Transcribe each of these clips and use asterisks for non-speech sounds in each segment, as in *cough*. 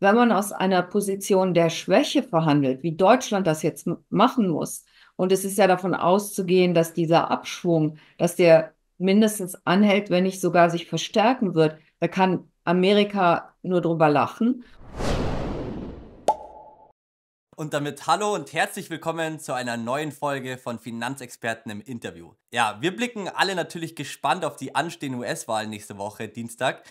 wenn man aus einer Position der Schwäche verhandelt, wie Deutschland das jetzt machen muss, und es ist ja davon auszugehen, dass dieser Abschwung, dass der mindestens anhält, wenn nicht sogar sich verstärken wird, da kann Amerika nur drüber lachen. Und damit hallo und herzlich willkommen zu einer neuen Folge von Finanzexperten im Interview. Ja, wir blicken alle natürlich gespannt auf die anstehenden US-Wahlen nächste Woche, Dienstag.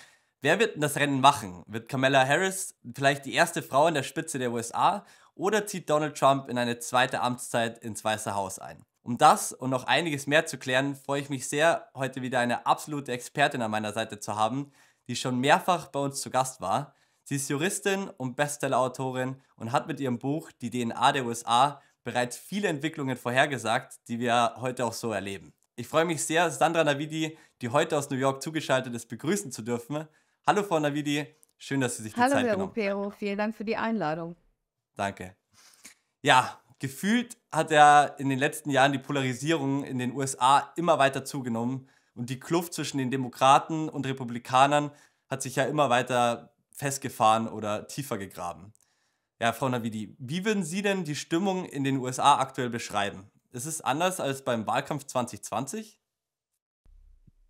Wer wird denn das Rennen machen? Wird Kamala Harris vielleicht die erste Frau in der Spitze der USA oder zieht Donald Trump in eine zweite Amtszeit ins Weiße Haus ein? Um das und noch einiges mehr zu klären, freue ich mich sehr, heute wieder eine absolute Expertin an meiner Seite zu haben, die schon mehrfach bei uns zu Gast war. Sie ist Juristin und Bestsellerautorin und hat mit ihrem Buch Die DNA der USA bereits viele Entwicklungen vorhergesagt, die wir heute auch so erleben. Ich freue mich sehr, Sandra Navidi, die heute aus New York zugeschaltet ist, begrüßen zu dürfen Hallo Frau Navidi, schön, dass Sie sich die Hallo, Zeit Hallo Herr Rupero, vielen Dank für die Einladung. Danke. Ja, gefühlt hat ja in den letzten Jahren die Polarisierung in den USA immer weiter zugenommen und die Kluft zwischen den Demokraten und Republikanern hat sich ja immer weiter festgefahren oder tiefer gegraben. Ja, Frau Navidi, wie würden Sie denn die Stimmung in den USA aktuell beschreiben? Ist es anders als beim Wahlkampf 2020?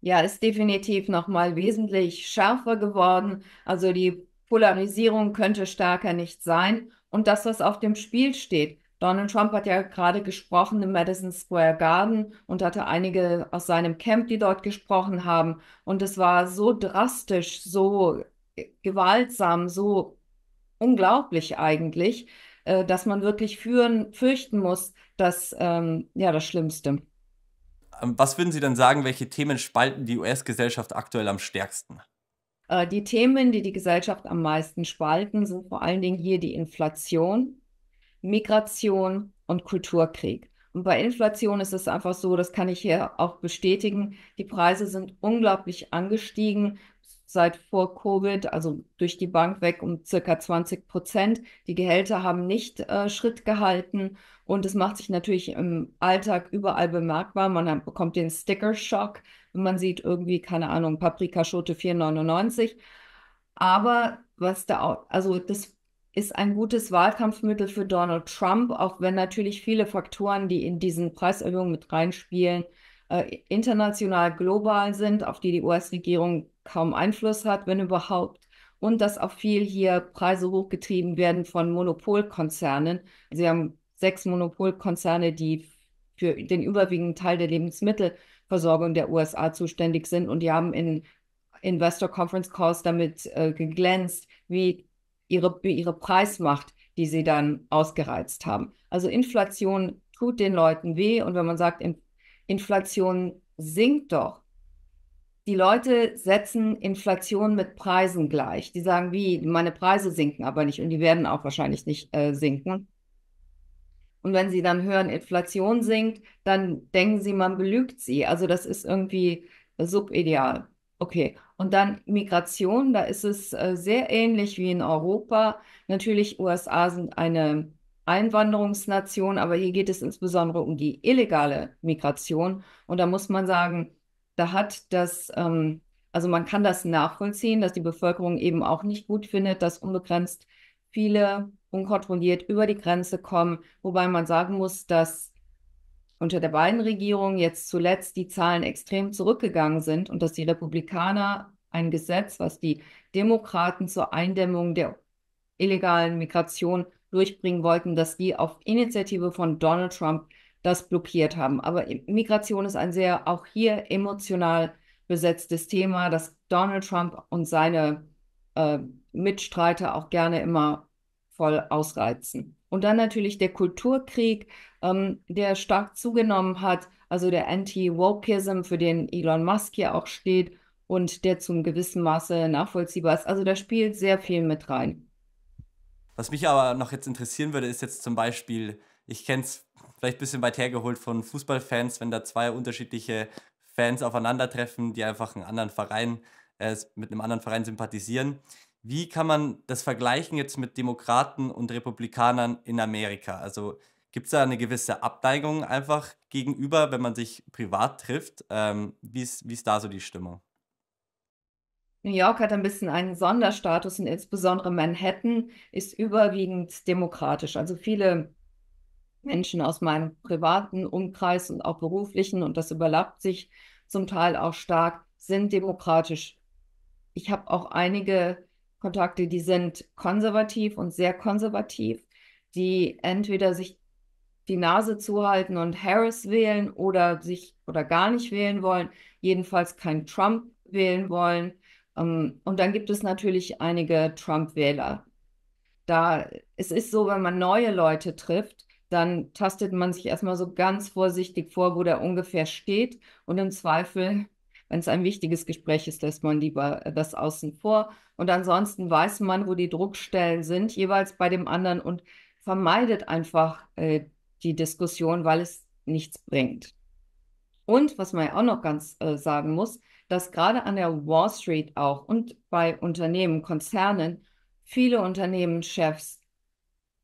ja, ist definitiv nochmal wesentlich schärfer geworden. Also die Polarisierung könnte stärker nicht sein. Und das, was auf dem Spiel steht. Donald Trump hat ja gerade gesprochen im Madison Square Garden und hatte einige aus seinem Camp, die dort gesprochen haben. Und es war so drastisch, so gewaltsam, so unglaublich eigentlich, äh, dass man wirklich führen, fürchten muss, dass ähm, ja das Schlimmste. Ähm, was würden Sie dann sagen, welche Themen spalten die US-Gesellschaft aktuell am stärksten? Äh, die Themen, die die Gesellschaft am meisten spalten, sind vor allen Dingen hier die Inflation, Migration und Kulturkrieg. Und bei Inflation ist es einfach so, das kann ich hier auch bestätigen, die Preise sind unglaublich angestiegen, seit vor Covid, also durch die Bank weg um circa 20 Prozent. Die Gehälter haben nicht äh, Schritt gehalten und es macht sich natürlich im Alltag überall bemerkbar. Man hat, bekommt den Sticker-Shock, wenn man sieht irgendwie, keine Ahnung, Paprikaschote 4,99. Aber was da auch, also das ist ein gutes Wahlkampfmittel für Donald Trump, auch wenn natürlich viele Faktoren, die in diesen Preiserhöhungen mit reinspielen, äh, international, global sind, auf die die US-Regierung kaum Einfluss hat, wenn überhaupt. Und dass auch viel hier Preise hochgetrieben werden von Monopolkonzernen. Sie haben sechs Monopolkonzerne, die für den überwiegenden Teil der Lebensmittelversorgung der USA zuständig sind. Und die haben in Investor Conference Calls damit äh, geglänzt, wie ihre, ihre Preismacht, die sie dann ausgereizt haben. Also Inflation tut den Leuten weh. Und wenn man sagt, Inflation sinkt doch, die Leute setzen Inflation mit Preisen gleich. Die sagen, wie, meine Preise sinken aber nicht und die werden auch wahrscheinlich nicht äh, sinken. Und wenn sie dann hören, Inflation sinkt, dann denken sie, man belügt sie. Also das ist irgendwie subideal. Okay, und dann Migration, da ist es äh, sehr ähnlich wie in Europa. Natürlich, USA sind eine Einwanderungsnation, aber hier geht es insbesondere um die illegale Migration. Und da muss man sagen, da hat das, ähm, also man kann das nachvollziehen, dass die Bevölkerung eben auch nicht gut findet, dass unbegrenzt viele unkontrolliert über die Grenze kommen, wobei man sagen muss, dass unter der beiden Regierung jetzt zuletzt die Zahlen extrem zurückgegangen sind und dass die Republikaner ein Gesetz, was die Demokraten zur Eindämmung der illegalen Migration durchbringen wollten, dass die auf Initiative von Donald Trump das blockiert haben. Aber Migration ist ein sehr, auch hier emotional besetztes Thema, das Donald Trump und seine äh, Mitstreiter auch gerne immer voll ausreizen. Und dann natürlich der Kulturkrieg, ähm, der stark zugenommen hat, also der Anti-Wokeism, für den Elon Musk hier auch steht und der zum gewissen Maße nachvollziehbar ist. Also da spielt sehr viel mit rein. Was mich aber noch jetzt interessieren würde, ist jetzt zum Beispiel, ich kenne es vielleicht ein bisschen weit hergeholt von Fußballfans, wenn da zwei unterschiedliche Fans aufeinandertreffen, die einfach einen anderen Verein, äh, mit einem anderen Verein sympathisieren. Wie kann man das vergleichen jetzt mit Demokraten und Republikanern in Amerika? Also gibt es da eine gewisse Abneigung einfach gegenüber, wenn man sich privat trifft? Ähm, wie, ist, wie ist da so die Stimmung? New York hat ein bisschen einen Sonderstatus und insbesondere Manhattan ist überwiegend demokratisch. Also viele Menschen aus meinem privaten Umkreis und auch beruflichen, und das überlappt sich zum Teil auch stark, sind demokratisch. Ich habe auch einige Kontakte, die sind konservativ und sehr konservativ, die entweder sich die Nase zuhalten und Harris wählen oder sich oder gar nicht wählen wollen, jedenfalls keinen Trump wählen wollen. Ähm, und dann gibt es natürlich einige Trump-Wähler. Da es ist so, wenn man neue Leute trifft, dann tastet man sich erstmal so ganz vorsichtig vor, wo der ungefähr steht. Und im Zweifel, wenn es ein wichtiges Gespräch ist, lässt man lieber das außen vor. Und ansonsten weiß man, wo die Druckstellen sind, jeweils bei dem anderen und vermeidet einfach äh, die Diskussion, weil es nichts bringt. Und was man ja auch noch ganz äh, sagen muss, dass gerade an der Wall Street auch und bei Unternehmen, Konzernen, viele Unternehmenschefs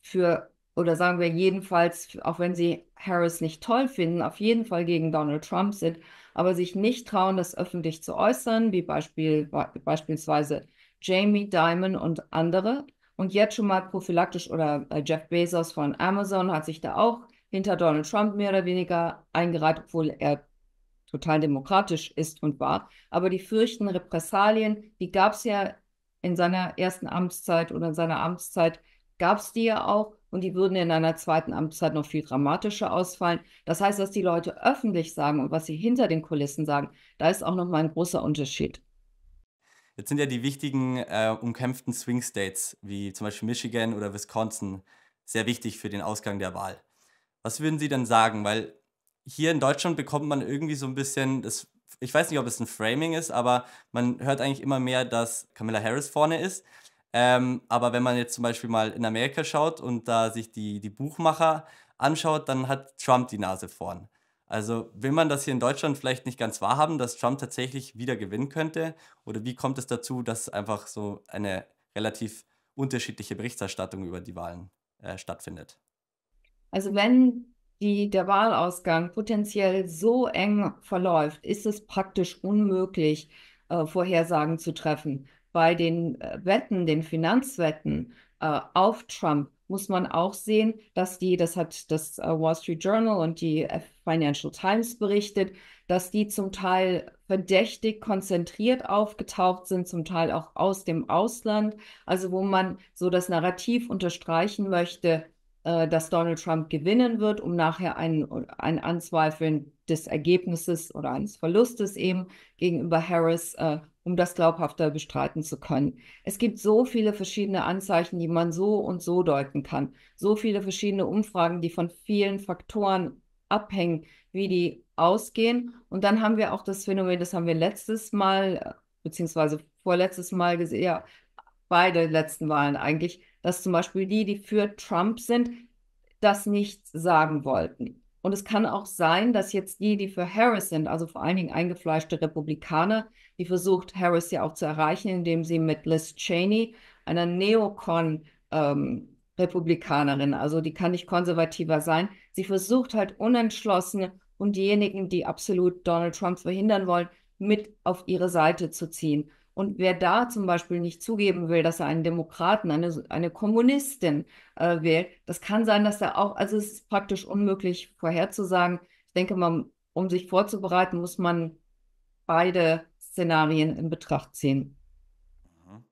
für oder sagen wir jedenfalls, auch wenn sie Harris nicht toll finden, auf jeden Fall gegen Donald Trump sind, aber sich nicht trauen, das öffentlich zu äußern, wie Beispiel, beispielsweise Jamie Dimon und andere. Und jetzt schon mal prophylaktisch oder äh, Jeff Bezos von Amazon hat sich da auch hinter Donald Trump mehr oder weniger eingereiht, obwohl er total demokratisch ist und war. Aber die fürchten Repressalien, die gab es ja in seiner ersten Amtszeit oder in seiner Amtszeit, gab es die ja auch und die würden in einer zweiten Amtszeit noch viel dramatischer ausfallen. Das heißt, was die Leute öffentlich sagen und was sie hinter den Kulissen sagen, da ist auch nochmal ein großer Unterschied. Jetzt sind ja die wichtigen äh, umkämpften Swing States, wie zum Beispiel Michigan oder Wisconsin, sehr wichtig für den Ausgang der Wahl. Was würden Sie denn sagen? Weil hier in Deutschland bekommt man irgendwie so ein bisschen das ich weiß nicht, ob es ein Framing ist, aber man hört eigentlich immer mehr, dass Camilla Harris vorne ist. Ähm, aber wenn man jetzt zum Beispiel mal in Amerika schaut und da sich die, die Buchmacher anschaut, dann hat Trump die Nase vorn. Also will man das hier in Deutschland vielleicht nicht ganz wahrhaben, dass Trump tatsächlich wieder gewinnen könnte? Oder wie kommt es dazu, dass einfach so eine relativ unterschiedliche Berichterstattung über die Wahlen äh, stattfindet? Also wenn die, der Wahlausgang potenziell so eng verläuft, ist es praktisch unmöglich, äh, Vorhersagen zu treffen bei den äh, Wetten, den Finanzwetten äh, auf Trump muss man auch sehen, dass die, das hat das äh, Wall Street Journal und die äh, Financial Times berichtet, dass die zum Teil verdächtig konzentriert aufgetaucht sind, zum Teil auch aus dem Ausland, also wo man so das Narrativ unterstreichen möchte, dass Donald Trump gewinnen wird, um nachher ein, ein Anzweifeln des Ergebnisses oder eines Verlustes eben gegenüber Harris, äh, um das glaubhafter bestreiten zu können. Es gibt so viele verschiedene Anzeichen, die man so und so deuten kann. So viele verschiedene Umfragen, die von vielen Faktoren abhängen, wie die ausgehen. Und dann haben wir auch das Phänomen, das haben wir letztes Mal, beziehungsweise vorletztes Mal gesehen, ja, beide letzten Wahlen eigentlich, dass zum Beispiel die, die für Trump sind, das nicht sagen wollten. Und es kann auch sein, dass jetzt die, die für Harris sind, also vor allen Dingen eingefleischte Republikaner, die versucht, Harris ja auch zu erreichen, indem sie mit Liz Cheney, einer Neocon, ähm, Republikanerin, also die kann nicht konservativer sein. Sie versucht halt unentschlossen und diejenigen, die absolut Donald Trump verhindern wollen, mit auf ihre Seite zu ziehen. Und wer da zum Beispiel nicht zugeben will, dass er einen Demokraten, eine, eine Kommunistin äh, wählt, das kann sein, dass er auch, also es ist praktisch unmöglich vorherzusagen. Ich denke mal, um sich vorzubereiten, muss man beide Szenarien in Betracht ziehen. Mhm.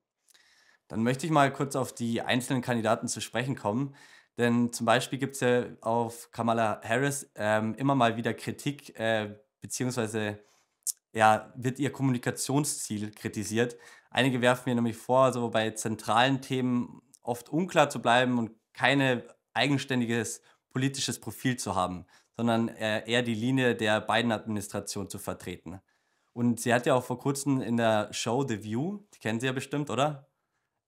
Dann möchte ich mal kurz auf die einzelnen Kandidaten zu sprechen kommen. Denn zum Beispiel gibt es ja auf Kamala Harris ähm, immer mal wieder Kritik, äh, beziehungsweise ja, wird ihr Kommunikationsziel kritisiert. Einige werfen mir nämlich vor, so bei zentralen Themen oft unklar zu bleiben und kein eigenständiges politisches Profil zu haben, sondern äh, eher die Linie der biden Administration zu vertreten. Und sie hat ja auch vor kurzem in der Show The View, die kennen Sie ja bestimmt, oder?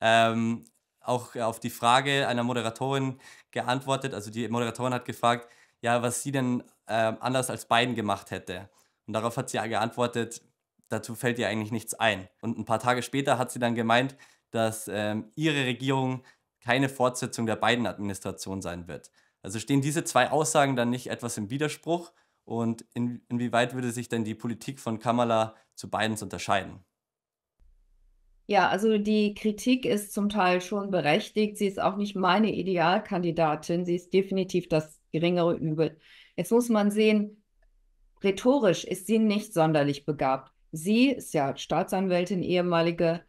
Ähm, auch auf die Frage einer Moderatorin geantwortet. Also die Moderatorin hat gefragt, ja, was sie denn äh, anders als Biden gemacht hätte. Und darauf hat sie geantwortet, dazu fällt ihr eigentlich nichts ein. Und ein paar Tage später hat sie dann gemeint, dass ähm, ihre Regierung keine Fortsetzung der beiden Administration sein wird. Also stehen diese zwei Aussagen dann nicht etwas im Widerspruch? Und in, inwieweit würde sich denn die Politik von Kamala zu Bidens unterscheiden? Ja, also die Kritik ist zum Teil schon berechtigt. Sie ist auch nicht meine Idealkandidatin. Sie ist definitiv das geringere Übel. Jetzt muss man sehen, Rhetorisch ist sie nicht sonderlich begabt. Sie ist ja Staatsanwältin, ehemalige,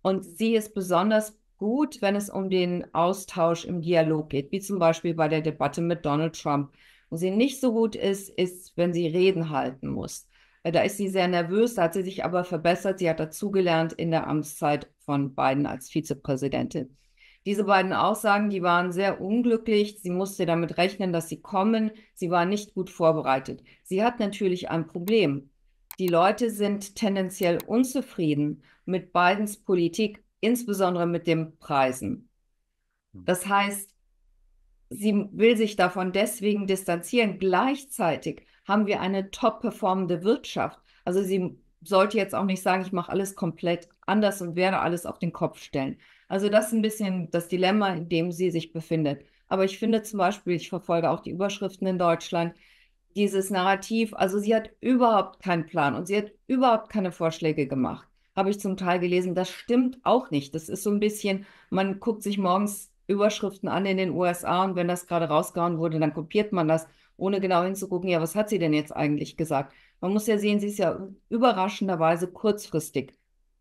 und sie ist besonders gut, wenn es um den Austausch im Dialog geht, wie zum Beispiel bei der Debatte mit Donald Trump. Wo sie nicht so gut ist, ist, wenn sie Reden halten muss. Äh, da ist sie sehr nervös, da hat sie sich aber verbessert. Sie hat dazugelernt in der Amtszeit von Biden als Vizepräsidentin. Diese beiden Aussagen, die waren sehr unglücklich. Sie musste damit rechnen, dass sie kommen. Sie war nicht gut vorbereitet. Sie hat natürlich ein Problem. Die Leute sind tendenziell unzufrieden mit Bidens Politik, insbesondere mit den Preisen. Hm. Das heißt, sie will sich davon deswegen distanzieren. Gleichzeitig haben wir eine top performende Wirtschaft. Also sie sollte jetzt auch nicht sagen, ich mache alles komplett anders und werde alles auf den Kopf stellen. Also das ist ein bisschen das Dilemma, in dem sie sich befindet. Aber ich finde zum Beispiel, ich verfolge auch die Überschriften in Deutschland, dieses Narrativ, also sie hat überhaupt keinen Plan und sie hat überhaupt keine Vorschläge gemacht. Habe ich zum Teil gelesen, das stimmt auch nicht. Das ist so ein bisschen, man guckt sich morgens Überschriften an in den USA und wenn das gerade rausgehauen wurde, dann kopiert man das, ohne genau hinzugucken, ja, was hat sie denn jetzt eigentlich gesagt? Man muss ja sehen, sie ist ja überraschenderweise kurzfristig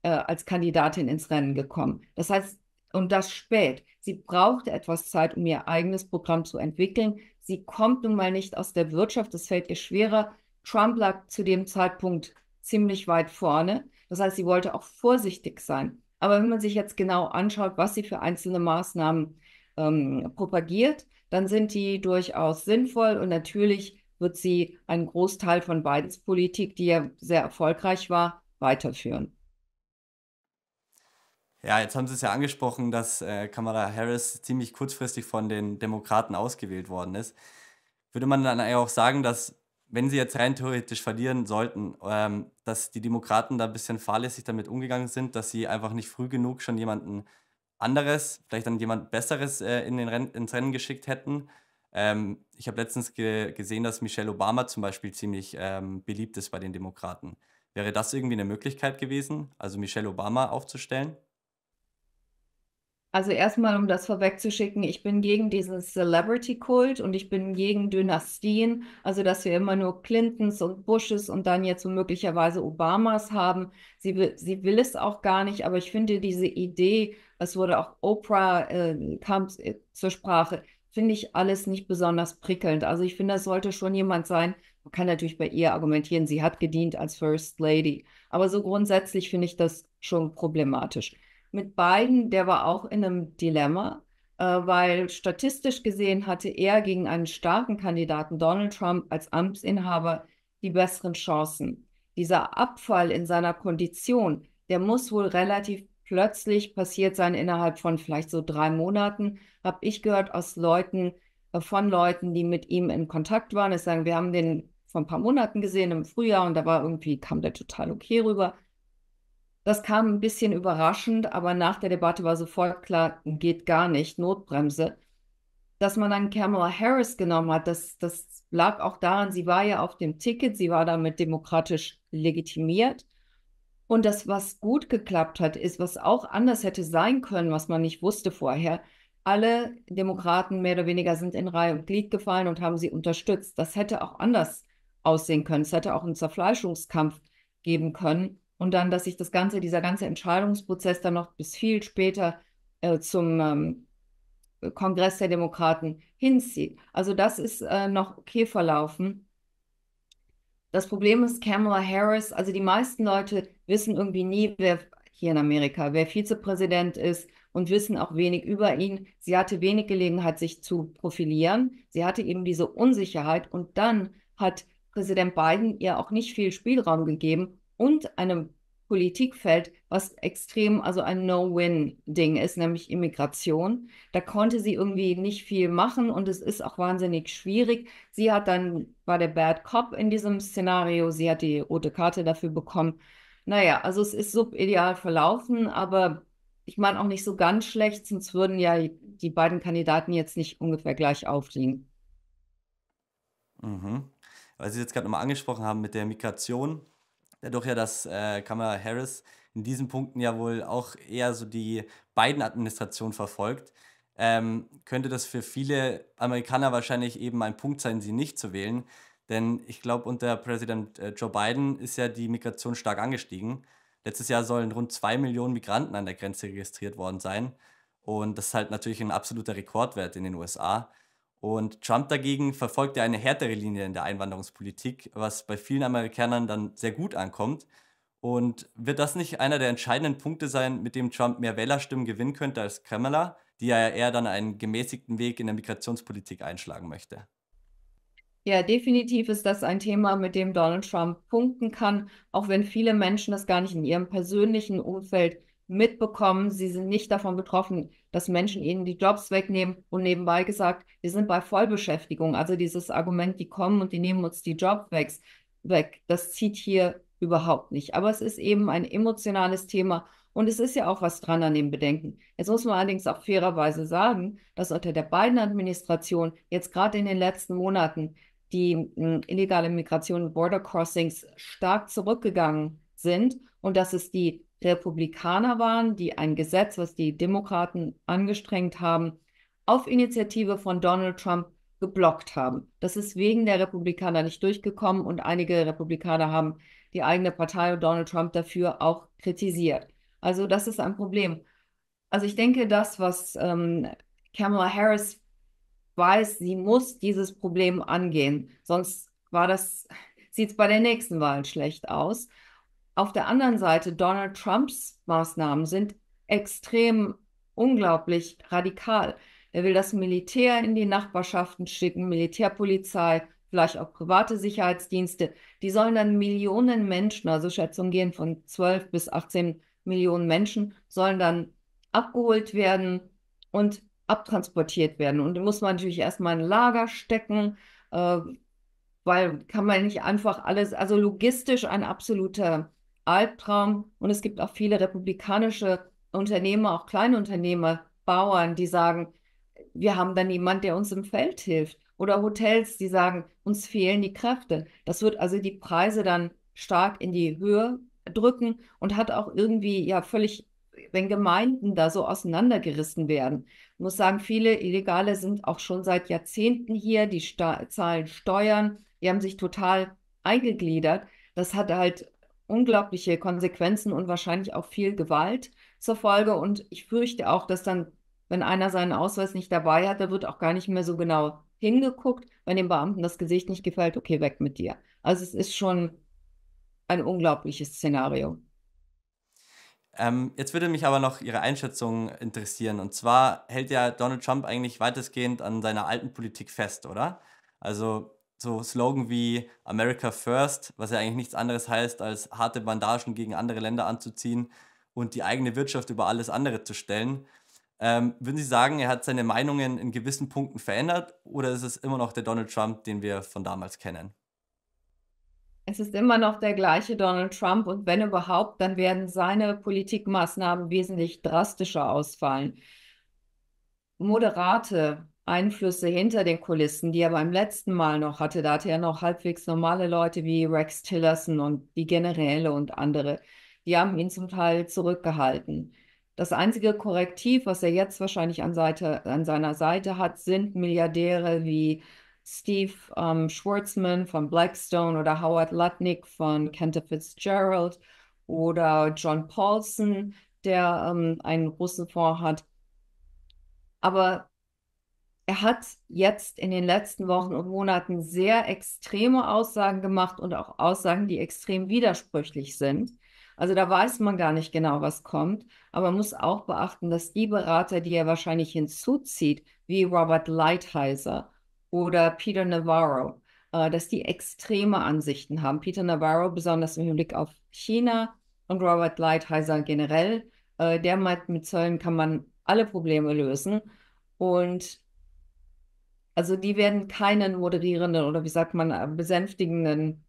äh, als Kandidatin ins Rennen gekommen. Das heißt, und das spät. Sie brauchte etwas Zeit, um ihr eigenes Programm zu entwickeln. Sie kommt nun mal nicht aus der Wirtschaft, das fällt ihr schwerer. Trump lag zu dem Zeitpunkt ziemlich weit vorne. Das heißt, sie wollte auch vorsichtig sein. Aber wenn man sich jetzt genau anschaut, was sie für einzelne Maßnahmen ähm, propagiert, dann sind die durchaus sinnvoll und natürlich wird sie einen Großteil von Bidens Politik, die ja sehr erfolgreich war, weiterführen. Ja, jetzt haben Sie es ja angesprochen, dass äh, Kamala Harris ziemlich kurzfristig von den Demokraten ausgewählt worden ist. Würde man dann auch sagen, dass, wenn sie jetzt rein theoretisch verlieren sollten, ähm, dass die Demokraten da ein bisschen fahrlässig damit umgegangen sind, dass sie einfach nicht früh genug schon jemanden anderes, vielleicht dann jemand Besseres äh, in den Renn ins Rennen geschickt hätten? Ähm, ich habe letztens ge gesehen, dass Michelle Obama zum Beispiel ziemlich ähm, beliebt ist bei den Demokraten. Wäre das irgendwie eine Möglichkeit gewesen, also Michelle Obama aufzustellen? Also erstmal, um das vorwegzuschicken, ich bin gegen diesen Celebrity-Kult und ich bin gegen Dynastien, also dass wir immer nur Clintons und Bushes und dann jetzt so möglicherweise Obamas haben. Sie, sie will es auch gar nicht, aber ich finde diese Idee, es wurde auch Oprah ähm, äh, kam zur Sprache, finde ich alles nicht besonders prickelnd. Also ich finde, das sollte schon jemand sein, man kann natürlich bei ihr argumentieren, sie hat gedient als First Lady, aber so grundsätzlich finde ich das schon problematisch mit beiden, der war auch in einem Dilemma, äh, weil statistisch gesehen hatte er gegen einen starken Kandidaten Donald Trump als Amtsinhaber die besseren Chancen. Dieser Abfall in seiner Kondition, der muss wohl relativ plötzlich passiert sein innerhalb von vielleicht so drei Monaten, habe ich gehört aus Leuten, äh, von Leuten, die mit ihm in Kontakt waren. Es sagen, wir haben den vor ein paar Monaten gesehen im Frühjahr und da war irgendwie, kam der total okay rüber. Das kam ein bisschen überraschend, aber nach der Debatte war sofort klar, geht gar nicht, Notbremse. Dass man dann Kamala Harris genommen hat, das, das lag auch daran, sie war ja auf dem Ticket, sie war damit demokratisch legitimiert. Und das, was gut geklappt hat, ist, was auch anders hätte sein können, was man nicht wusste vorher. Alle Demokraten mehr oder weniger sind in Reihe und Glied gefallen und haben sie unterstützt. Das hätte auch anders aussehen können. Es hätte auch einen Zerfleischungskampf geben können und dann, dass sich das ganze, dieser ganze Entscheidungsprozess dann noch bis viel später äh, zum ähm, Kongress der Demokraten hinzieht. Also das ist äh, noch okay verlaufen. Das Problem ist Kamala Harris, also die meisten Leute wissen irgendwie nie, wer hier in Amerika, wer Vizepräsident ist und wissen auch wenig über ihn. Sie hatte wenig Gelegenheit, sich zu profilieren. Sie hatte eben diese Unsicherheit und dann hat Präsident Biden ihr auch nicht viel Spielraum gegeben, und einem Politikfeld, was extrem, also ein No-Win-Ding ist, nämlich Immigration. Da konnte sie irgendwie nicht viel machen und es ist auch wahnsinnig schwierig. Sie hat dann, war der Bad Cop in diesem Szenario, sie hat die rote Karte dafür bekommen. Naja, also es ist subideal verlaufen, aber ich meine auch nicht so ganz schlecht, sonst würden ja die beiden Kandidaten jetzt nicht ungefähr gleich aufliegen. Mhm. Weil Sie jetzt gerade nochmal angesprochen haben mit der Migration, dadurch ja, dass äh, Kamala Harris in diesen Punkten ja wohl auch eher so die biden Administration verfolgt, ähm, könnte das für viele Amerikaner wahrscheinlich eben ein Punkt sein, sie nicht zu wählen. Denn ich glaube, unter Präsident äh, Joe Biden ist ja die Migration stark angestiegen. Letztes Jahr sollen rund zwei Millionen Migranten an der Grenze registriert worden sein. Und das ist halt natürlich ein absoluter Rekordwert in den USA. Und Trump dagegen verfolgte eine härtere Linie in der Einwanderungspolitik, was bei vielen Amerikanern dann sehr gut ankommt. Und wird das nicht einer der entscheidenden Punkte sein, mit dem Trump mehr Wählerstimmen gewinnen könnte als Kamala, die ja eher dann einen gemäßigten Weg in der Migrationspolitik einschlagen möchte? Ja, definitiv ist das ein Thema, mit dem Donald Trump punkten kann, auch wenn viele Menschen das gar nicht in ihrem persönlichen Umfeld mitbekommen, sie sind nicht davon betroffen, dass Menschen ihnen die Jobs wegnehmen. Und nebenbei gesagt, wir sind bei Vollbeschäftigung. Also dieses Argument, die kommen und die nehmen uns die Jobs weg, das zieht hier überhaupt nicht. Aber es ist eben ein emotionales Thema. Und es ist ja auch was dran an dem Bedenken. Jetzt muss man allerdings auch fairerweise sagen, dass unter der biden Administration jetzt gerade in den letzten Monaten die hm, illegale Migration Border Crossings stark zurückgegangen sind und dass es die Republikaner waren, die ein Gesetz, was die Demokraten angestrengt haben, auf Initiative von Donald Trump geblockt haben. Das ist wegen der Republikaner nicht durchgekommen und einige Republikaner haben die eigene Partei und Donald Trump dafür auch kritisiert. Also das ist ein Problem. Also ich denke, das, was ähm, Kamala Harris weiß, sie muss dieses Problem angehen. Sonst war das, sieht es bei der nächsten Wahl schlecht aus. Auf der anderen Seite, Donald Trumps Maßnahmen sind extrem unglaublich radikal. Er will das Militär in die Nachbarschaften schicken, Militärpolizei, vielleicht auch private Sicherheitsdienste. Die sollen dann Millionen Menschen, also Schätzungen gehen von 12 bis 18 Millionen Menschen, sollen dann abgeholt werden und abtransportiert werden. Und da muss man natürlich erstmal ein Lager stecken, äh, weil kann man nicht einfach alles, also logistisch ein absoluter Albtraum. Und es gibt auch viele republikanische Unternehmer, auch Kleinunternehmer, Bauern, die sagen, wir haben da niemand, der uns im Feld hilft. Oder Hotels, die sagen, uns fehlen die Kräfte. Das wird also die Preise dann stark in die Höhe drücken und hat auch irgendwie ja völlig, wenn Gemeinden da so auseinandergerissen werden. Ich muss sagen, viele Illegale sind auch schon seit Jahrzehnten hier, die Sta zahlen Steuern, die haben sich total eingegliedert. Das hat halt unglaubliche Konsequenzen und wahrscheinlich auch viel Gewalt zur Folge. Und ich fürchte auch, dass dann, wenn einer seinen Ausweis nicht dabei hat, da wird auch gar nicht mehr so genau hingeguckt. Wenn dem Beamten das Gesicht nicht gefällt, okay, weg mit dir. Also es ist schon ein unglaubliches Szenario. Ähm, jetzt würde mich aber noch Ihre Einschätzung interessieren. Und zwar hält ja Donald Trump eigentlich weitestgehend an seiner alten Politik fest, oder? Also so Slogan wie America First, was ja eigentlich nichts anderes heißt, als harte Bandagen gegen andere Länder anzuziehen und die eigene Wirtschaft über alles andere zu stellen. Ähm, würden Sie sagen, er hat seine Meinungen in gewissen Punkten verändert oder ist es immer noch der Donald Trump, den wir von damals kennen? Es ist immer noch der gleiche Donald Trump und wenn überhaupt, dann werden seine Politikmaßnahmen wesentlich drastischer ausfallen. Moderate Einflüsse hinter den Kulissen, die er beim letzten Mal noch hatte. Da hatte er noch halbwegs normale Leute wie Rex Tillerson und die Generäle und andere. Die haben ihn zum Teil zurückgehalten. Das einzige Korrektiv, was er jetzt wahrscheinlich an, Seite, an seiner Seite hat, sind Milliardäre wie Steve ähm, Schwartzman von Blackstone oder Howard Lutnick von Cantor Fitzgerald oder John Paulson, der ähm, einen Russenfonds hat. Aber er hat jetzt in den letzten Wochen und Monaten sehr extreme Aussagen gemacht und auch Aussagen, die extrem widersprüchlich sind. Also da weiß man gar nicht genau, was kommt. Aber man muss auch beachten, dass die Berater, die er wahrscheinlich hinzuzieht, wie Robert Lighthizer oder Peter Navarro, äh, dass die extreme Ansichten haben. Peter Navarro besonders im Hinblick auf China und Robert Lighthizer generell. Äh, der meint, mit Zöllen kann man alle Probleme lösen. Und also die werden keinen moderierenden oder wie sagt man, äh, besänftigenden,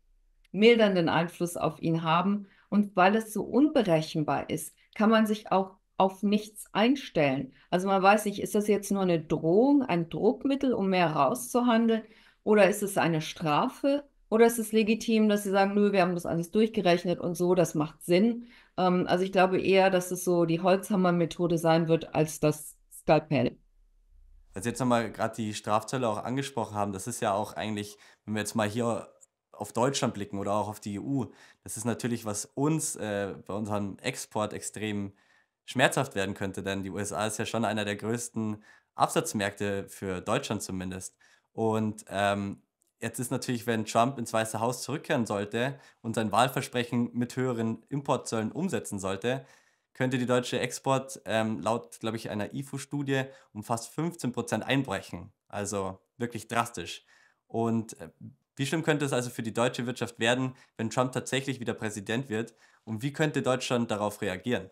mildernden Einfluss auf ihn haben. Und weil es so unberechenbar ist, kann man sich auch auf nichts einstellen. Also man weiß nicht, ist das jetzt nur eine Drohung, ein Druckmittel, um mehr rauszuhandeln? Oder ist es eine Strafe? Oder ist es legitim, dass sie sagen, nö, wir haben das alles durchgerechnet und so, das macht Sinn? Ähm, also ich glaube eher, dass es so die Holzhammer-Methode sein wird als das Skalpell weil Sie jetzt nochmal gerade die Strafzölle auch angesprochen haben, das ist ja auch eigentlich, wenn wir jetzt mal hier auf Deutschland blicken oder auch auf die EU, das ist natürlich, was uns äh, bei unserem Export extrem schmerzhaft werden könnte, denn die USA ist ja schon einer der größten Absatzmärkte für Deutschland zumindest. Und ähm, jetzt ist natürlich, wenn Trump ins Weiße Haus zurückkehren sollte und sein Wahlversprechen mit höheren Importzöllen umsetzen sollte, könnte die deutsche Export ähm, laut, glaube ich, einer IFO-Studie um fast 15 Prozent einbrechen. Also wirklich drastisch. Und äh, wie schlimm könnte es also für die deutsche Wirtschaft werden, wenn Trump tatsächlich wieder Präsident wird? Und wie könnte Deutschland darauf reagieren?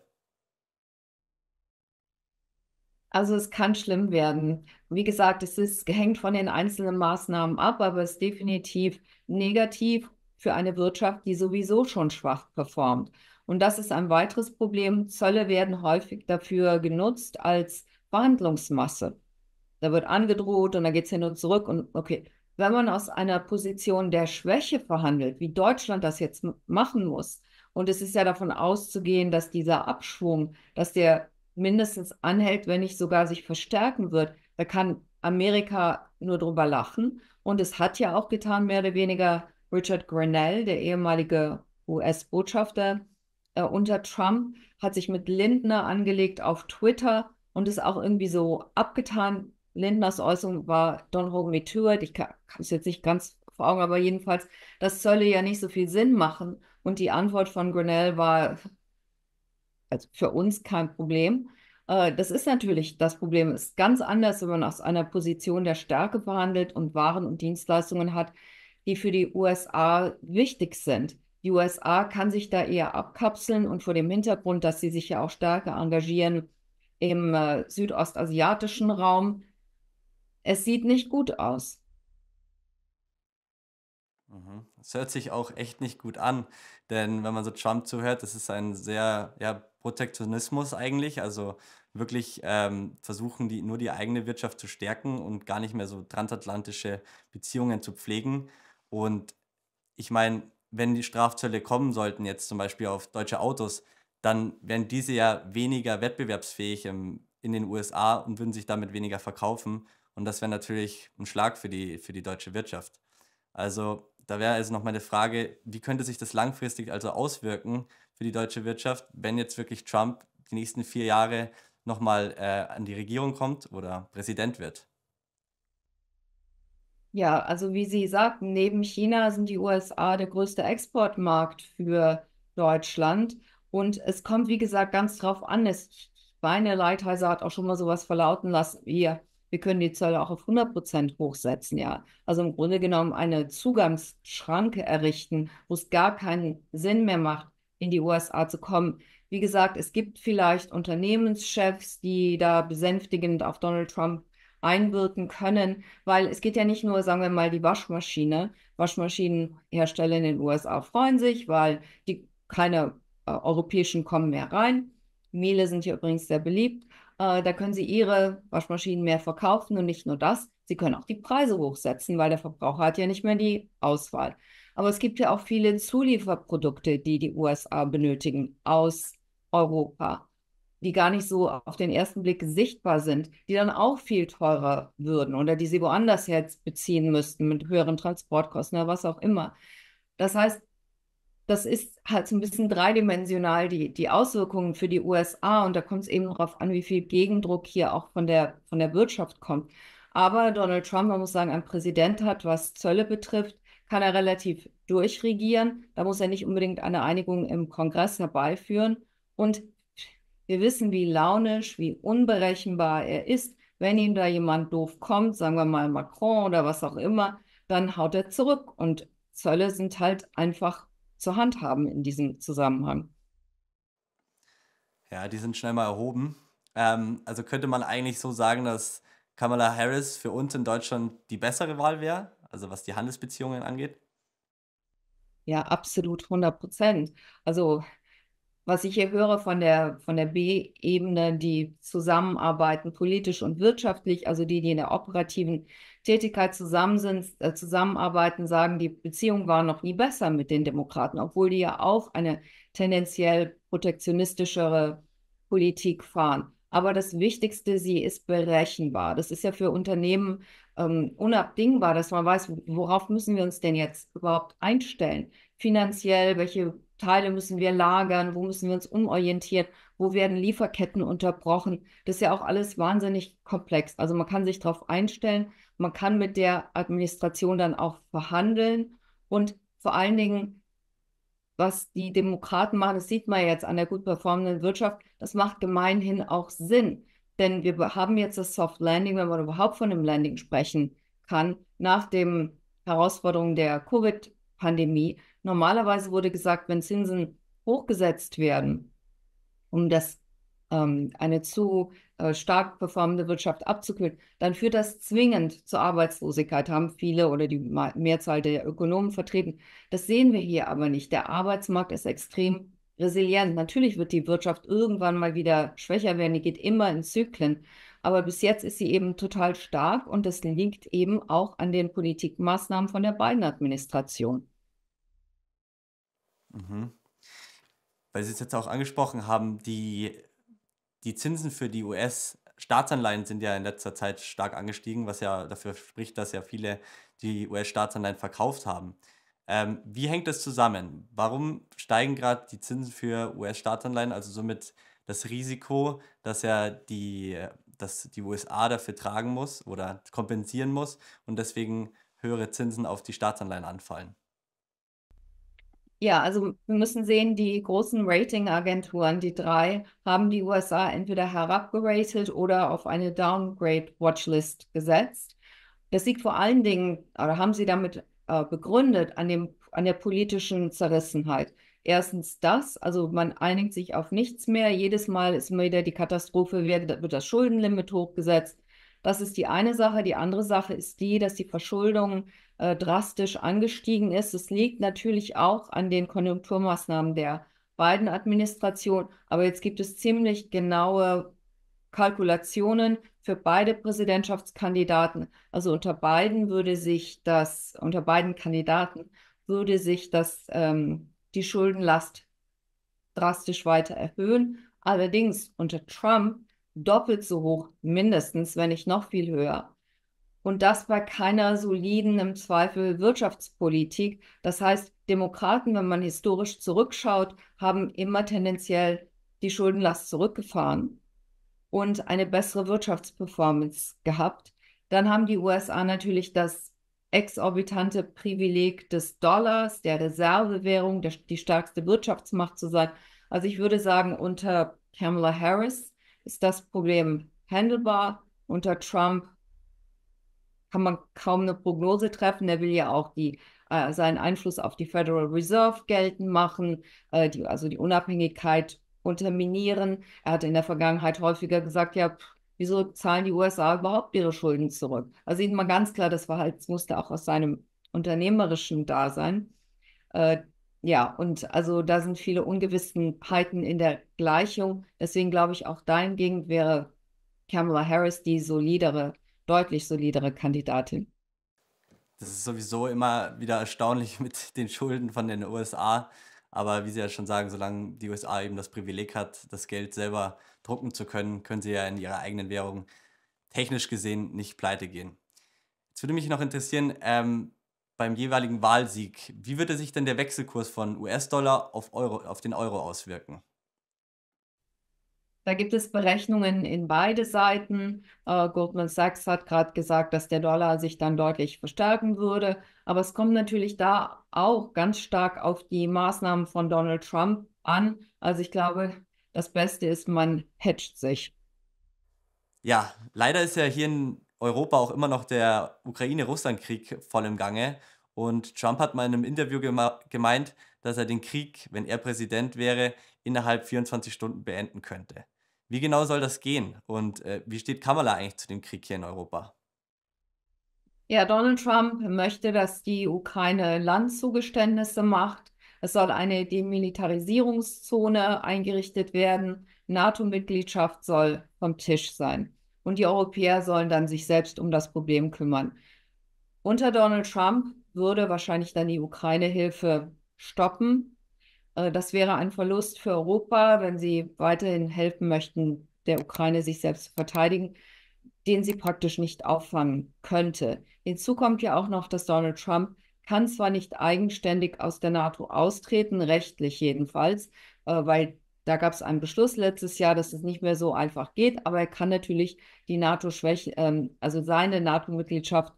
Also es kann schlimm werden. Wie gesagt, es ist hängt von den einzelnen Maßnahmen ab, aber es ist definitiv negativ für eine Wirtschaft, die sowieso schon schwach performt. Und das ist ein weiteres Problem. Zölle werden häufig dafür genutzt als Verhandlungsmasse. Da wird angedroht und da geht es hin und zurück. Und okay, wenn man aus einer Position der Schwäche verhandelt, wie Deutschland das jetzt machen muss, und es ist ja davon auszugehen, dass dieser Abschwung, dass der mindestens anhält, wenn nicht sogar sich verstärken wird, da kann Amerika nur drüber lachen. Und es hat ja auch getan, mehr oder weniger Richard Grinnell, der ehemalige US-Botschafter, äh, unter Trump, hat sich mit Lindner angelegt auf Twitter und ist auch irgendwie so abgetan. Lindners Äußerung war Don Hogan wie ich kann es jetzt nicht ganz vor Augen, aber jedenfalls, das solle ja nicht so viel Sinn machen. Und die Antwort von Grinnell war also für uns kein Problem. Äh, das ist natürlich das Problem. Es ist ganz anders, wenn man aus einer Position der Stärke verhandelt und Waren und Dienstleistungen hat, die für die USA wichtig sind. Die USA kann sich da eher abkapseln und vor dem Hintergrund, dass sie sich ja auch stärker engagieren im äh, südostasiatischen Raum, es sieht nicht gut aus. Mhm. Es hört sich auch echt nicht gut an, denn wenn man so Trump zuhört, das ist ein sehr ja, Protektionismus eigentlich, also wirklich ähm, versuchen, die, nur die eigene Wirtschaft zu stärken und gar nicht mehr so transatlantische Beziehungen zu pflegen. Und ich meine, wenn die Strafzölle kommen sollten, jetzt zum Beispiel auf deutsche Autos, dann wären diese ja weniger wettbewerbsfähig im, in den USA und würden sich damit weniger verkaufen. Und das wäre natürlich ein Schlag für die, für die deutsche Wirtschaft. Also da wäre also noch meine Frage, wie könnte sich das langfristig also auswirken für die deutsche Wirtschaft, wenn jetzt wirklich Trump die nächsten vier Jahre nochmal äh, an die Regierung kommt oder Präsident wird? Ja, also wie Sie sagten, neben China sind die USA der größte Exportmarkt für Deutschland. Und es kommt, wie gesagt, ganz drauf an. Es, meine Leithäuser hat auch schon mal sowas verlauten lassen, wir, wir können die Zölle auch auf 100 Prozent hochsetzen, ja. Also im Grunde genommen eine Zugangsschranke errichten, wo es gar keinen Sinn mehr macht, in die USA zu kommen. Wie gesagt, es gibt vielleicht Unternehmenschefs, die da besänftigend auf Donald Trump einwirken können, weil es geht ja nicht nur, sagen wir mal, die Waschmaschine. Waschmaschinenhersteller in den USA freuen sich, weil die keine äh, europäischen kommen mehr rein. Miele sind hier übrigens sehr beliebt. Äh, da können sie ihre Waschmaschinen mehr verkaufen und nicht nur das. Sie können auch die Preise hochsetzen, weil der Verbraucher hat ja nicht mehr die Auswahl. Aber es gibt ja auch viele Zulieferprodukte, die die USA benötigen aus Europa die gar nicht so auf den ersten Blick sichtbar sind, die dann auch viel teurer würden oder die sie woanders her beziehen müssten mit höheren Transportkosten oder was auch immer. Das heißt, das ist halt so ein bisschen dreidimensional die, die Auswirkungen für die USA und da kommt es eben darauf an, wie viel Gegendruck hier auch von der, von der Wirtschaft kommt. Aber Donald Trump, man muss sagen, ein Präsident hat, was Zölle betrifft, kann er relativ durchregieren. Da muss er nicht unbedingt eine Einigung im Kongress herbeiführen. Und wir wissen, wie launisch, wie unberechenbar er ist. Wenn ihm da jemand doof kommt, sagen wir mal Macron oder was auch immer, dann haut er zurück. Und Zölle sind halt einfach zu handhaben in diesem Zusammenhang. Ja, die sind schnell mal erhoben. Ähm, also könnte man eigentlich so sagen, dass Kamala Harris für uns in Deutschland die bessere Wahl wäre, also was die Handelsbeziehungen angeht? Ja, absolut, 100 Prozent. Also was ich hier höre von der, von der B-Ebene, die zusammenarbeiten politisch und wirtschaftlich, also die, die in der operativen Tätigkeit zusammen sind, äh, zusammenarbeiten, sagen, die Beziehung war noch nie besser mit den Demokraten, obwohl die ja auch eine tendenziell protektionistischere Politik fahren. Aber das Wichtigste, sie ist berechenbar. Das ist ja für Unternehmen ähm, unabdingbar, dass man weiß, worauf müssen wir uns denn jetzt überhaupt einstellen? Finanziell, welche Teile müssen wir lagern, wo müssen wir uns umorientieren, wo werden Lieferketten unterbrochen. Das ist ja auch alles wahnsinnig komplex. Also man kann sich darauf einstellen, man kann mit der Administration dann auch verhandeln und vor allen Dingen, was die Demokraten machen, das sieht man jetzt an der gut performenden Wirtschaft, das macht gemeinhin auch Sinn. Denn wir haben jetzt das Soft Landing, wenn man überhaupt von einem Landing sprechen kann, nach den Herausforderungen der Covid-Pandemie Normalerweise wurde gesagt, wenn Zinsen hochgesetzt werden, um das ähm, eine zu äh, stark performende Wirtschaft abzukühlen, dann führt das zwingend zur Arbeitslosigkeit, haben viele oder die Mehrzahl der Ökonomen vertreten. Das sehen wir hier aber nicht. Der Arbeitsmarkt ist extrem resilient. Natürlich wird die Wirtschaft irgendwann mal wieder schwächer werden, die geht immer in Zyklen. Aber bis jetzt ist sie eben total stark und das liegt eben auch an den Politikmaßnahmen von der Biden-Administration. Mhm. Weil Sie es jetzt auch angesprochen haben, die, die Zinsen für die US-Staatsanleihen sind ja in letzter Zeit stark angestiegen, was ja dafür spricht, dass ja viele die US-Staatsanleihen verkauft haben. Ähm, wie hängt das zusammen? Warum steigen gerade die Zinsen für US-Staatsanleihen, also somit das Risiko, dass ja die, dass die USA dafür tragen muss oder kompensieren muss und deswegen höhere Zinsen auf die Staatsanleihen anfallen? Ja, also wir müssen sehen, die großen Ratingagenturen, die drei, haben die USA entweder herabgeratet oder auf eine Downgrade-Watchlist gesetzt. Das liegt vor allen Dingen, oder haben sie damit äh, begründet, an, dem, an der politischen Zerrissenheit. Erstens das, also man einigt sich auf nichts mehr. Jedes Mal ist wieder die Katastrophe, wird das Schuldenlimit hochgesetzt. Das ist die eine Sache. Die andere Sache ist die, dass die Verschuldung äh, drastisch angestiegen ist. Es liegt natürlich auch an den Konjunkturmaßnahmen der biden Administration. Aber jetzt gibt es ziemlich genaue Kalkulationen für beide Präsidentschaftskandidaten. Also unter beiden würde sich das, unter beiden Kandidaten würde sich das, ähm, die Schuldenlast drastisch weiter erhöhen. Allerdings unter Trump doppelt so hoch, mindestens, wenn nicht noch viel höher und das bei keiner soliden, im Zweifel, Wirtschaftspolitik. Das heißt, Demokraten, wenn man historisch zurückschaut, haben immer tendenziell die Schuldenlast zurückgefahren und eine bessere Wirtschaftsperformance gehabt. Dann haben die USA natürlich das exorbitante Privileg des Dollars, der Reservewährung, der, die stärkste Wirtschaftsmacht zu sein. Also ich würde sagen, unter Kamala Harris ist das Problem handelbar, unter Trump kann man kaum eine Prognose treffen. Er will ja auch die, äh, seinen Einfluss auf die Federal Reserve geltend machen, äh, die, also die Unabhängigkeit unterminieren. Er hat in der Vergangenheit häufiger gesagt, ja, pff, wieso zahlen die USA überhaupt ihre Schulden zurück? Also sieht man ganz klar das Verhaltensmuster auch aus seinem unternehmerischen Dasein. Äh, ja, und also da sind viele Ungewissenheiten in der Gleichung. Deswegen glaube ich, auch dahingehend wäre Kamala Harris die solidere deutlich solidere Kandidatin. Das ist sowieso immer wieder erstaunlich *laughs* mit den Schulden von den USA. Aber wie Sie ja schon sagen, solange die USA eben das Privileg hat, das Geld selber drucken zu können, können sie ja in ihrer eigenen Währung technisch gesehen nicht pleite gehen. Jetzt würde mich noch interessieren, ähm, beim jeweiligen Wahlsieg, wie würde sich denn der Wechselkurs von US-Dollar auf, auf den Euro auswirken? Da gibt es Berechnungen in beide Seiten. Äh, Goldman Sachs hat gerade gesagt, dass der Dollar sich dann deutlich verstärken würde. Aber es kommt natürlich da auch ganz stark auf die Maßnahmen von Donald Trump an. Also ich glaube, das Beste ist, man hedgt sich. Ja, leider ist ja hier in Europa auch immer noch der Ukraine-Russland-Krieg voll im Gange. Und Trump hat mal in einem Interview gemeint, dass er den Krieg, wenn er Präsident wäre, innerhalb 24 Stunden beenden könnte. Wie genau soll das gehen? Und äh, wie steht Kamala eigentlich zu dem Krieg hier in Europa? Ja, Donald Trump möchte, dass die Ukraine Landzugeständnisse macht. Es soll eine Demilitarisierungszone eingerichtet werden. NATO-Mitgliedschaft soll vom Tisch sein. Und die Europäer sollen dann sich selbst um das Problem kümmern. Unter Donald Trump würde wahrscheinlich dann die Ukraine-Hilfe stoppen. Äh, das wäre ein Verlust für Europa, wenn sie weiterhin helfen möchten, der Ukraine sich selbst zu verteidigen, den sie praktisch nicht auffangen könnte. Hinzu kommt ja auch noch, dass Donald Trump kann zwar nicht eigenständig aus der NATO austreten, rechtlich jedenfalls, äh, weil da gab es einen Beschluss letztes Jahr, dass es nicht mehr so einfach geht, aber er kann natürlich die NATO schwächen, ähm, also seine NATO-Mitgliedschaft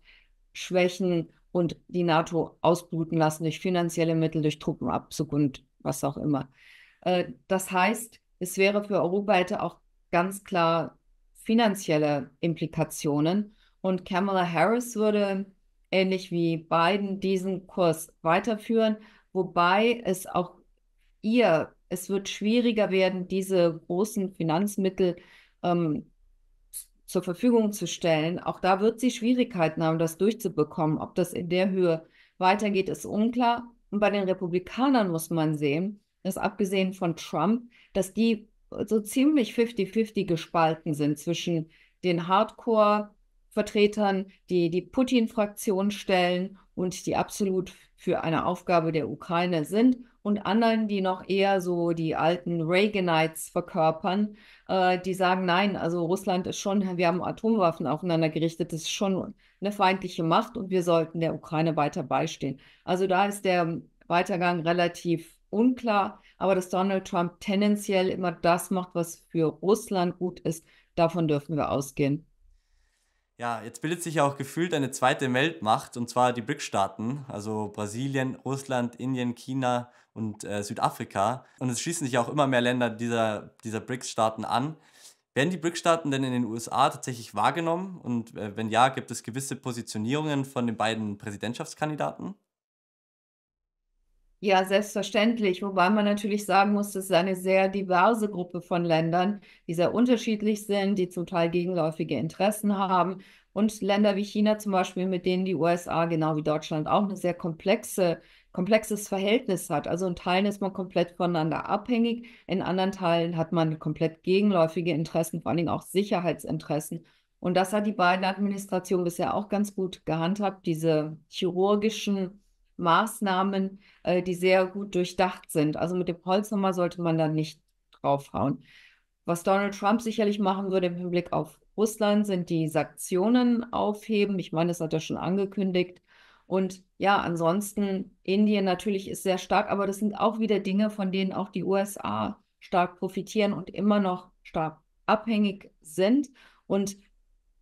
schwächen und die NATO ausbluten lassen durch finanzielle Mittel, durch Truppenabzug und was auch immer. Äh, das heißt, es wäre für Europa hätte auch ganz klar finanzielle Implikationen. Und Kamala Harris würde ähnlich wie Biden diesen Kurs weiterführen, wobei es auch ihr, es wird schwieriger werden, diese großen Finanzmittel ähm, zur Verfügung zu stellen. Auch da wird sie Schwierigkeiten haben, das durchzubekommen. Ob das in der Höhe weitergeht, ist unklar. Und bei den Republikanern muss man sehen, dass abgesehen von Trump, dass die äh, so ziemlich 50-50 gespalten sind zwischen den Hardcore-Vertretern, die die Putin-Fraktion stellen und die absolut für eine Aufgabe der Ukraine sind und anderen, die noch eher so die alten Reaganites verkörpern, äh, die sagen, nein, also Russland ist schon, wir haben Atomwaffen aufeinander gerichtet, das ist schon eine feindliche Macht und wir sollten der Ukraine weiter beistehen. Also da ist der Weitergang relativ unklar, aber dass Donald Trump tendenziell immer das macht, was für Russland gut ist, davon dürfen wir ausgehen. Ja, jetzt bildet sich ja auch gefühlt eine zweite Weltmacht, und zwar die brics staaten also Brasilien, Russland, Indien, China und äh, Südafrika. Und es schließen sich auch immer mehr Länder dieser, dieser BRICS-Staaten an. Werden die BRICS-Staaten denn in den USA tatsächlich wahrgenommen? Und äh, wenn ja, gibt es gewisse Positionierungen von den beiden Präsidentschaftskandidaten? Ja, selbstverständlich. Wobei man natürlich sagen muss, es ist eine sehr diverse Gruppe von Ländern, die sehr unterschiedlich sind, die zum Teil gegenläufige Interessen haben. Und Länder wie China zum Beispiel, mit denen die USA genau wie Deutschland auch ein sehr komplexe, komplexes Verhältnis hat. Also in Teilen ist man komplett voneinander abhängig, in anderen Teilen hat man komplett gegenläufige Interessen, vor allen Dingen auch Sicherheitsinteressen. Und das hat die beiden Administrationen bisher auch ganz gut gehandhabt, diese chirurgischen Maßnahmen, äh, die sehr gut durchdacht sind. Also mit dem Holznummer sollte man da nicht draufhauen. Was Donald Trump sicherlich machen würde im Hinblick auf Russland, sind die Sanktionen aufheben. Ich meine, das hat er schon angekündigt. Und ja, ansonsten, Indien natürlich ist sehr stark, aber das sind auch wieder Dinge, von denen auch die USA stark profitieren und immer noch stark abhängig sind. Und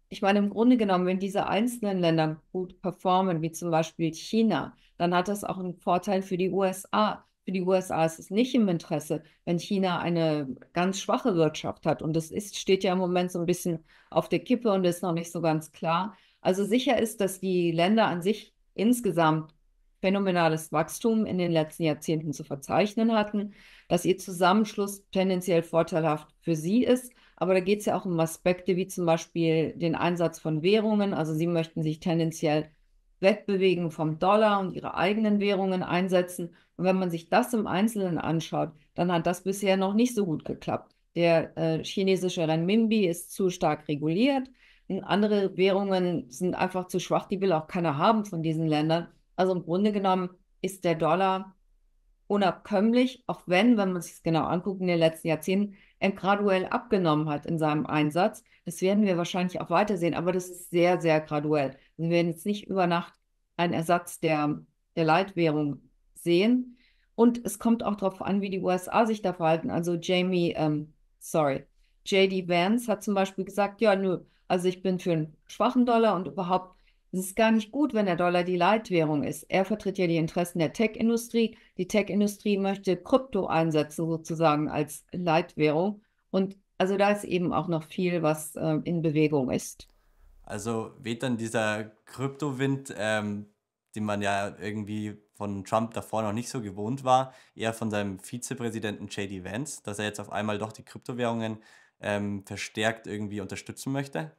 ich meine, im Grunde genommen, wenn diese einzelnen Länder gut performen, wie zum Beispiel China, dann hat das auch einen Vorteil für die USA. Für die USA ist es nicht im Interesse, wenn China eine ganz schwache Wirtschaft hat. Und das ist, steht ja im Moment so ein bisschen auf der Kippe und ist noch nicht so ganz klar. Also sicher ist, dass die Länder an sich insgesamt phänomenales Wachstum in den letzten Jahrzehnten zu verzeichnen hatten, dass ihr Zusammenschluss tendenziell vorteilhaft für sie ist. Aber da geht es ja auch um Aspekte wie zum Beispiel den Einsatz von Währungen. Also sie möchten sich tendenziell wettbewegen vom Dollar und ihre eigenen Währungen einsetzen. Und wenn man sich das im Einzelnen anschaut, dann hat das bisher noch nicht so gut geklappt. Der äh, chinesische Renminbi ist zu stark reguliert. Und andere Währungen sind einfach zu schwach, die will auch keiner haben von diesen Ländern. Also im Grunde genommen ist der Dollar unabkömmlich, auch wenn, wenn man sich es genau anguckt, in den letzten Jahrzehnten er graduell abgenommen hat in seinem Einsatz. Das werden wir wahrscheinlich auch weitersehen, aber das ist sehr, sehr graduell. Also wir werden jetzt nicht über Nacht einen Ersatz der, der Leitwährung sehen. Und es kommt auch darauf an, wie die USA sich da verhalten. Also Jamie, ähm, sorry, JD Vance hat zum Beispiel gesagt, ja, nö, also ich bin für einen schwachen Dollar und überhaupt es ist gar nicht gut, wenn der Dollar die Leitwährung ist. Er vertritt ja die Interessen der Tech-Industrie. Die Tech-Industrie möchte Krypto einsetzen, sozusagen als Leitwährung. Und also da ist eben auch noch viel, was äh, in Bewegung ist. Also weht dann dieser Kryptowind, ähm, den man ja irgendwie von Trump davor noch nicht so gewohnt war, eher von seinem Vizepräsidenten JD Vance, dass er jetzt auf einmal doch die Kryptowährungen ähm, verstärkt irgendwie unterstützen möchte?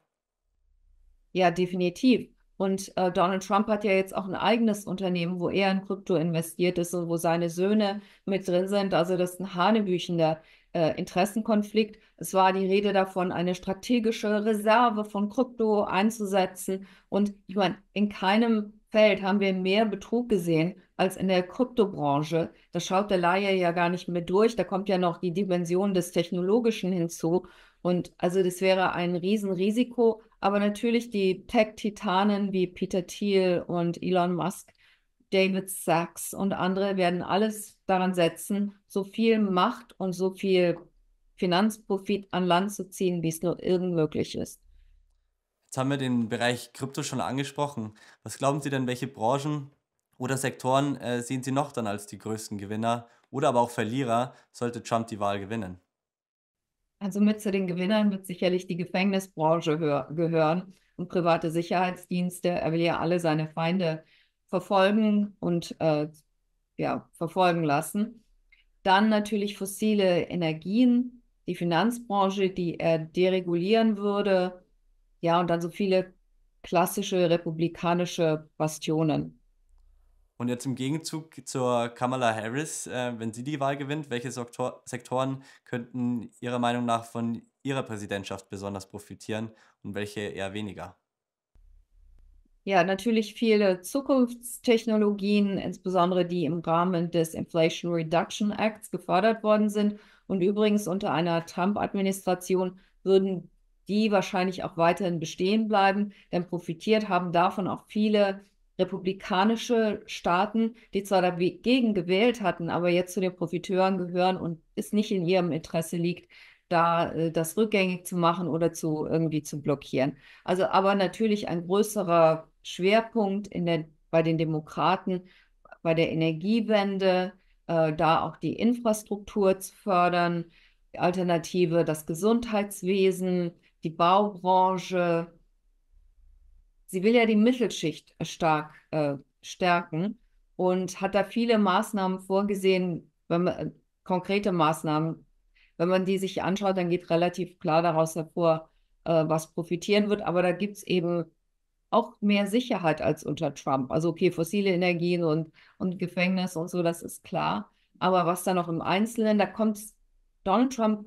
Ja, definitiv. Und äh, Donald Trump hat ja jetzt auch ein eigenes Unternehmen, wo er in Krypto investiert ist und wo seine Söhne mit drin sind. Also das ist ein hanebüchender äh, Interessenkonflikt. Es war die Rede davon, eine strategische Reserve von Krypto einzusetzen. Und ich meine, in keinem Feld haben wir mehr Betrug gesehen als in der Kryptobranche. Da schaut der Laie ja gar nicht mehr durch. Da kommt ja noch die Dimension des Technologischen hinzu. Und also das wäre ein Riesenrisiko aber natürlich die Tech-Titanen wie Peter Thiel und Elon Musk, David Sachs und andere werden alles daran setzen, so viel Macht und so viel Finanzprofit an Land zu ziehen, wie es nur irgend möglich ist. Jetzt haben wir den Bereich Krypto schon angesprochen. Was glauben Sie denn, welche Branchen oder Sektoren äh, sehen Sie noch dann als die größten Gewinner oder aber auch Verlierer, sollte Trump die Wahl gewinnen? Also mit zu den Gewinnern wird sicherlich die Gefängnisbranche gehören und private Sicherheitsdienste. Er will ja alle seine Feinde verfolgen und äh, ja, verfolgen lassen. Dann natürlich fossile Energien, die Finanzbranche, die er deregulieren würde. Ja, und dann so viele klassische republikanische Bastionen. Und jetzt im Gegenzug zur Kamala Harris, äh, wenn sie die Wahl gewinnt, welche Sektor Sektoren könnten Ihrer Meinung nach von Ihrer Präsidentschaft besonders profitieren und welche eher weniger? Ja, natürlich viele Zukunftstechnologien, insbesondere die im Rahmen des Inflation Reduction Acts gefördert worden sind. Und übrigens unter einer Trump-Administration würden die wahrscheinlich auch weiterhin bestehen bleiben, denn profitiert haben davon auch viele republikanische Staaten, die zwar dagegen gewählt hatten, aber jetzt zu den Profiteuren gehören und es nicht in ihrem Interesse liegt, da äh, das rückgängig zu machen oder zu irgendwie zu blockieren. Also aber natürlich ein größerer Schwerpunkt in der, bei den Demokraten, bei der Energiewende, äh, da auch die Infrastruktur zu fördern, Alternative das Gesundheitswesen, die Baubranche, Sie will ja die Mittelschicht äh, stark äh, stärken und hat da viele Maßnahmen vorgesehen, wenn man, äh, konkrete Maßnahmen. Wenn man die sich anschaut, dann geht relativ klar daraus hervor, äh, was profitieren wird. Aber da gibt es eben auch mehr Sicherheit als unter Trump. Also okay, fossile Energien und, und Gefängnis und so, das ist klar. Aber was da noch im Einzelnen, da kommt Donald Trump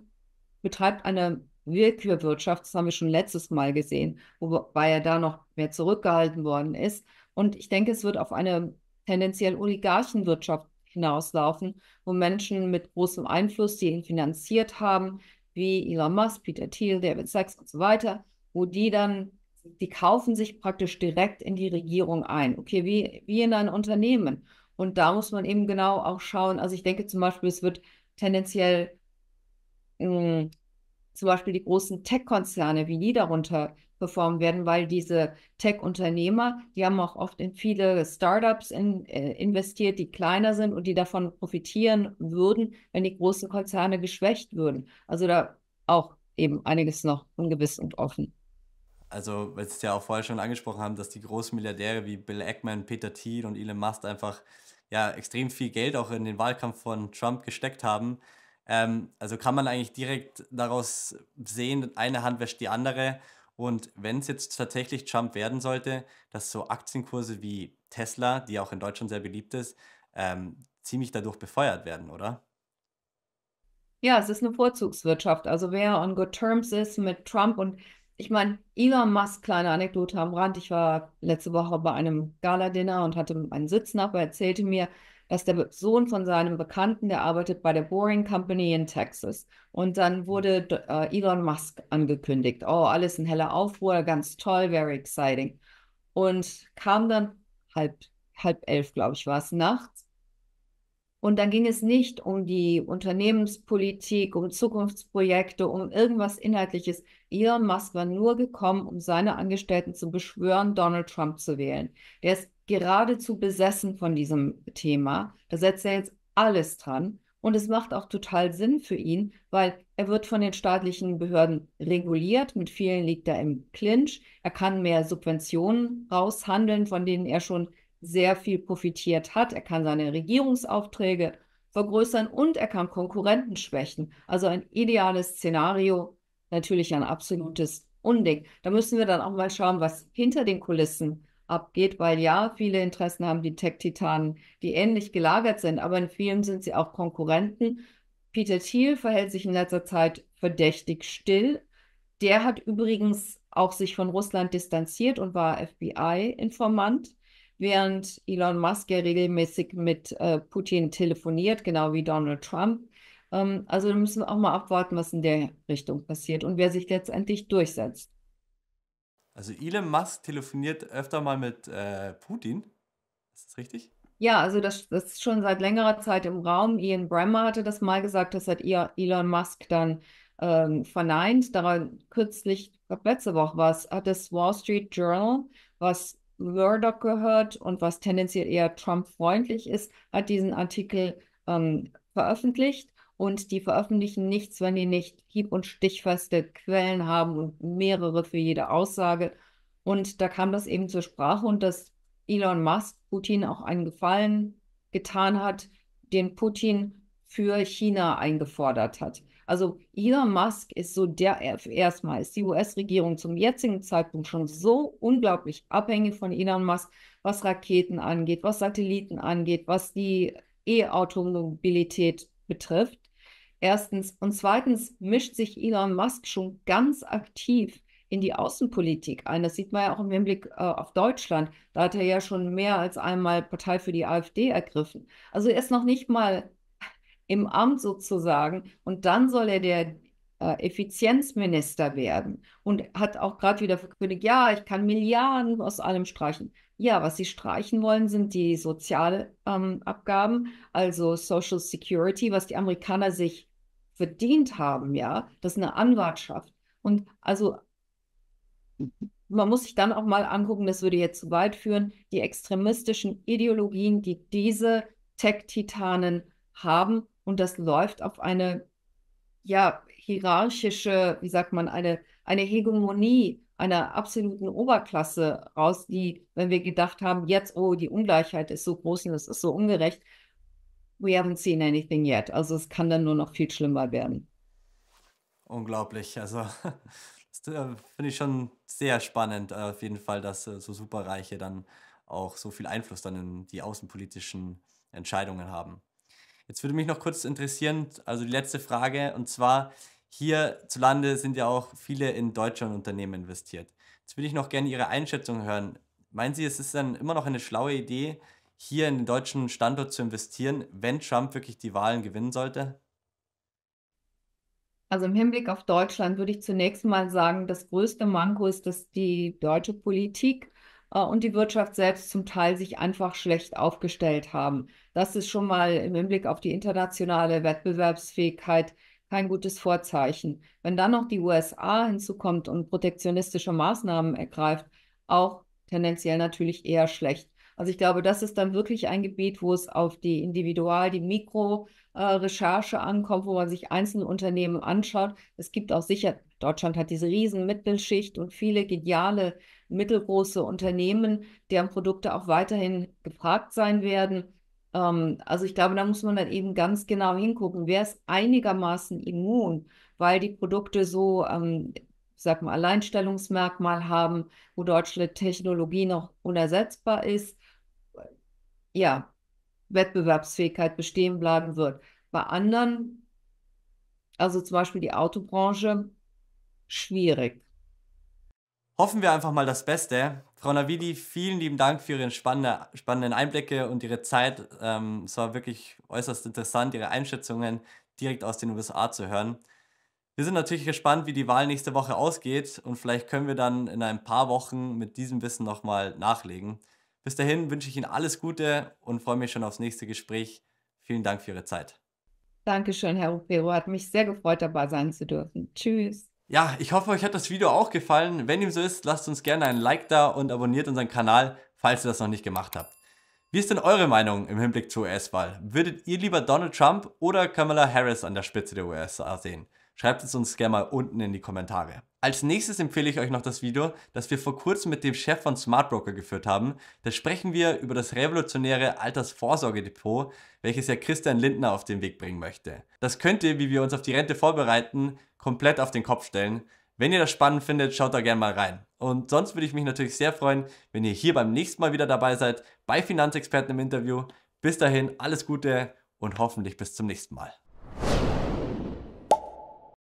betreibt eine Willkürwirtschaft, das haben wir schon letztes Mal gesehen, wobei er da noch mehr zurückgehalten worden ist. Und ich denke, es wird auf eine tendenziell Oligarchenwirtschaft hinauslaufen, wo Menschen mit großem Einfluss, die ihn finanziert haben, wie Elon Musk, Peter Thiel, David Sachs und so weiter, wo die dann, die kaufen sich praktisch direkt in die Regierung ein. Okay, wie, wie in ein Unternehmen. Und da muss man eben genau auch schauen. Also ich denke zum Beispiel, es wird tendenziell mh, hm, zum Beispiel die großen Tech-Konzerne, wie die darunter performen werden, weil diese Tech-Unternehmer, die haben auch oft in viele Startups in, äh, investiert, die kleiner sind und die davon profitieren würden, wenn die großen Konzerne geschwächt würden. Also da auch eben einiges noch ungewiss und offen. Also, weil Sie es ja auch vorher schon angesprochen haben, dass die großen Milliardäre wie Bill Ackman, Peter Thiel und Elon Musk einfach ja extrem viel Geld auch in den Wahlkampf von Trump gesteckt haben. Ähm, also kann man eigentlich direkt daraus sehen, eine Hand wäscht die andere. Und wenn es jetzt tatsächlich Trump werden sollte, dass so Aktienkurse wie Tesla, die auch in Deutschland sehr beliebt ist, ähm, ziemlich dadurch befeuert werden, oder? Ja, es ist eine Vorzugswirtschaft. Also wer on good terms ist mit Trump und ich meine, Elon Musk, kleine Anekdote am Rand. Ich war letzte Woche bei einem Gala-Dinner und hatte einen Sitznachbar, erzählte mir, dass der Sohn von seinem Bekannten, der arbeitet bei der Boring Company in Texas. Und dann mhm. wurde äh, Elon Musk angekündigt. Oh, alles ein heller Aufruhr, ganz toll, very exciting. Und kam dann halb, halb elf, glaube ich, war es nachts. Und dann ging es nicht um die Unternehmenspolitik, um Zukunftsprojekte, um irgendwas Inhaltliches. Elon Musk war nur gekommen, um seine Angestellten zu beschwören, Donald Trump zu wählen. Der ist geradezu besessen von diesem Thema. Da setzt er jetzt alles dran. Und es macht auch total Sinn für ihn, weil er wird von den staatlichen Behörden reguliert. Mit vielen liegt er im Clinch. Er kann mehr Subventionen raushandeln, von denen er schon sehr viel profitiert hat. Er kann seine Regierungsaufträge vergrößern und er kann Konkurrenten schwächen. Also ein ideales Szenario, natürlich ein absolutes Unding. Da müssen wir dann auch mal schauen, was hinter den Kulissen passiert abgeht, weil ja, viele Interessen haben die Tech-Titanen, die ähnlich gelagert sind, aber in vielen sind sie auch Konkurrenten. Peter Thiel verhält sich in letzter Zeit verdächtig still. Der hat übrigens auch sich von Russland distanziert und war FBI-Informant, während Elon Musk ja regelmäßig mit äh, Putin telefoniert, genau wie Donald Trump. Ähm, also müssen wir auch mal abwarten, was in der Richtung passiert und wer sich letztendlich durchsetzt. Also Elon Musk telefoniert öfter mal mit äh, Putin. Ist das richtig? Ja, also das, das ist schon seit längerer Zeit im Raum. Ian Bremmer hatte das mal gesagt, das hat Elon Musk dann ähm, verneint. Daran kürzlich, ich glaube letzte Woche war es, hat das Wall Street Journal, was Murdoch gehört und was tendenziell eher Trump-freundlich ist, hat diesen Artikel ähm, veröffentlicht und die veröffentlichen nichts, wenn die nicht hieb- und stichfeste Quellen haben und mehrere für jede Aussage. Und da kam das eben zur Sprache und dass Elon Musk Putin auch einen Gefallen getan hat, den Putin für China eingefordert hat. Also Elon Musk ist so der, erstmal ist die US-Regierung zum jetzigen Zeitpunkt schon so unglaublich abhängig von Elon Musk, was Raketen angeht, was Satelliten angeht, was die E-Automobilität betrifft, Erstens. Und zweitens mischt sich Elon Musk schon ganz aktiv in die Außenpolitik ein. Das sieht man ja auch im Hinblick äh, auf Deutschland. Da hat er ja schon mehr als einmal Partei für die AfD ergriffen. Also er ist noch nicht mal im Amt sozusagen. Und dann soll er der äh, Effizienzminister werden und hat auch gerade wieder verkündigt, ja, ich kann Milliarden aus allem streichen. Ja, was sie streichen wollen, sind die Sozialabgaben, ähm, also Social Security, was die Amerikaner sich verdient haben, ja. Das ist eine Anwartschaft. Und also man muss sich dann auch mal angucken, das würde jetzt zu weit führen, die extremistischen Ideologien, die diese Tech-Titanen haben. Und das läuft auf eine, ja, hierarchische, wie sagt man, eine, eine Hegemonie einer absoluten Oberklasse raus, die, wenn wir gedacht haben, jetzt, oh, die Ungleichheit ist so groß und es ist so ungerecht, we haven't seen anything yet. Also es kann dann nur noch viel schlimmer werden. Unglaublich. Also *laughs* das äh, finde ich schon sehr spannend, äh, auf jeden Fall, dass äh, so Superreiche dann auch so viel Einfluss dann in die außenpolitischen Entscheidungen haben. Jetzt würde mich noch kurz interessieren, also die letzte Frage, und zwar hierzulande sind ja auch viele in Deutschland Unternehmen investiert. Jetzt würde ich noch gerne Ihre Einschätzung hören. Meinen Sie, es ist dann immer noch eine schlaue Idee, hier in den deutschen Standort zu investieren, wenn Trump wirklich die Wahlen gewinnen sollte? Also im Hinblick auf Deutschland würde ich zunächst mal sagen, das größte Manko ist, dass die deutsche Politik äh, und die Wirtschaft selbst zum Teil sich einfach schlecht aufgestellt haben. Das ist schon mal im Hinblick auf die internationale Wettbewerbsfähigkeit kein gutes Vorzeichen. Wenn dann noch die USA hinzukommt und protektionistische Maßnahmen ergreift, auch tendenziell natürlich eher schlecht. Also ich glaube, das ist dann wirklich ein Gebiet, wo es auf die Individual, die Mikro-Recherche äh, ankommt, wo man sich einzelne Unternehmen anschaut. Es gibt auch sicher, Deutschland hat diese riesen Mittelschicht und viele geniale mittelgroße Unternehmen, deren Produkte auch weiterhin gefragt sein werden. Ähm, also ich glaube, da muss man dann eben ganz genau hingucken, wer ist einigermaßen immun, weil die Produkte so ähm, sag mal, Alleinstellungsmerkmal haben, wo deutsche Technologie noch unersetzbar ist, ja, Wettbewerbsfähigkeit bestehen bleiben wird. Bei anderen, also zum Beispiel die Autobranche, schwierig. Hoffen wir einfach mal das Beste. Frau Navidi, vielen lieben Dank für Ihre spannende, spannenden Einblicke und Ihre Zeit. Ähm, es war wirklich äußerst interessant, Ihre Einschätzungen direkt aus den USA zu hören. Wir sind natürlich gespannt, wie die Wahl nächste Woche ausgeht und vielleicht können wir dann in ein paar Wochen mit diesem Wissen nochmal nachlegen. Bis dahin wünsche ich Ihnen alles Gute und freue mich schon aufs nächste Gespräch. Vielen Dank für Ihre Zeit. Dankeschön, Herr Rupero. Hat mich sehr gefreut, dabei sein zu dürfen. Tschüss. Ja, ich hoffe, euch hat das Video auch gefallen. Wenn ihm so ist, lasst uns gerne einen Like da und abonniert unseren Kanal, falls ihr das noch nicht gemacht habt. Wie ist denn eure Meinung im Hinblick zur US-Wahl? Würdet ihr lieber Donald Trump oder Kamala Harris an der Spitze der USA sehen? Schreibt es uns gerne mal unten in die Kommentare. Als nächstes empfehle ich euch noch das Video, das wir vor kurzem mit dem Chef von Smartbroker geführt haben. Da sprechen wir über das revolutionäre Altersvorsorgedepot, welches ja Christian Lindner auf den Weg bringen möchte. Das könnt ihr, wie wir uns auf die Rente vorbereiten, komplett auf den Kopf stellen. Wenn ihr das spannend findet, schaut da gerne mal rein. Und sonst würde ich mich natürlich sehr freuen, wenn ihr hier beim nächsten Mal wieder dabei seid bei Finanzexperten im Interview. Bis dahin alles Gute und hoffentlich bis zum nächsten Mal.